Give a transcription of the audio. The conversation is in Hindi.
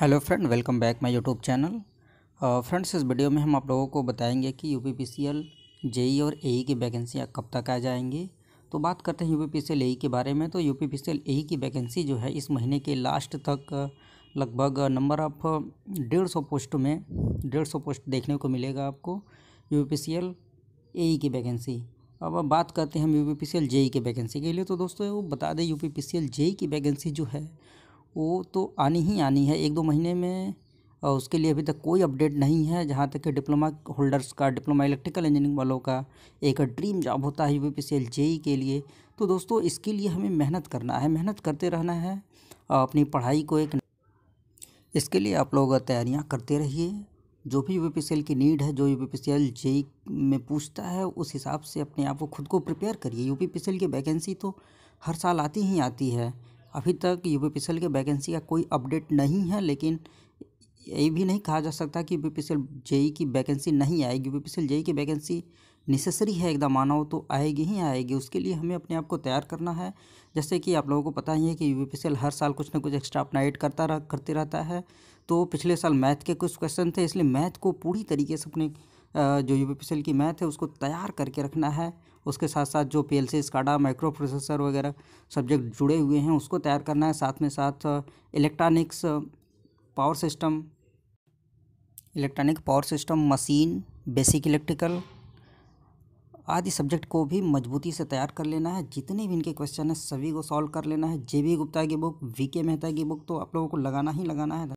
hello friend welcome back my YouTube channel friends इस वीडियो में हम आप लोगों को बताएंगे कि यू पी जेई और ई e की वैकेंसियाँ कब तक आ जाएंगी तो बात करते हैं यू पी एई के बारे में तो यू पी ई की वैकेंसी जो है इस महीने के लास्ट तक लगभग नंबर ऑफ डेढ़ सौ पोस्ट में डेढ़ सौ पोस्ट देखने को मिलेगा आपको यू पी ए की वैकेंसी अब बात करते हैं हम यू पी जेई की वैकेंसी के लिए तो दोस्तों बता दें यू पी जेई की वैकेंसी जो है वो तो आनी ही आनी है एक दो महीने में उसके लिए अभी तक कोई अपडेट नहीं है जहाँ तक कि डिप्लोमा होल्डर्स का डिप्लोमा इलेक्ट्रिकल इंजीनियरिंग वालों का एक ड्रीम जॉब होता है यू पी जेई के लिए तो दोस्तों इसके लिए हमें मेहनत करना है मेहनत करते रहना है अपनी पढ़ाई को एक इसके लिए आप लोग तैयारियाँ करते रहिए जो भी यू की नीड है जो यू पी में पूछता है उस हिसाब से अपने आप को खुद को प्रिपेयर करिए यू पी की वैकेंसी तो हर साल आती ही आती है अभी तक यू पी के वैकेंसी का कोई अपडेट नहीं है लेकिन ये भी नहीं कहा जा सकता कि यू पी जेई की वैकेंसी नहीं आएगी यू पी जेई की वैकेंसी नेसेसरी है एकदम मानव तो आएगी ही आएगी उसके लिए हमें अपने आप को तैयार करना है जैसे कि आप लोगों को पता ही है कि यू हर साल कुछ ना कुछ एक्स्ट्रा अपना एड करता रह, करते रहता है तो पिछले साल मैथ के कुछ क्वेश्चन थे इसलिए मैथ को पूरी तरीके से अपने जो यू की मैथ है उसको तैयार करके रखना है उसके साथ साथ जो P L C SCADA micro processor वगैरह सब्जेक्ट जुड़े हुए हैं उसको तैयार करना है साथ में साथ electronics power system electronic power system machine basic electrical आदि सब्जेक्ट को भी मजबूती से तैयार कर लेना है जितने भी इनके क्वेश्चन है सभी को सॉल्व कर लेना है जे बी गुप्ता की बुक वी के मेहता की बुक तो आप लोगों को लगाना ही लगाना है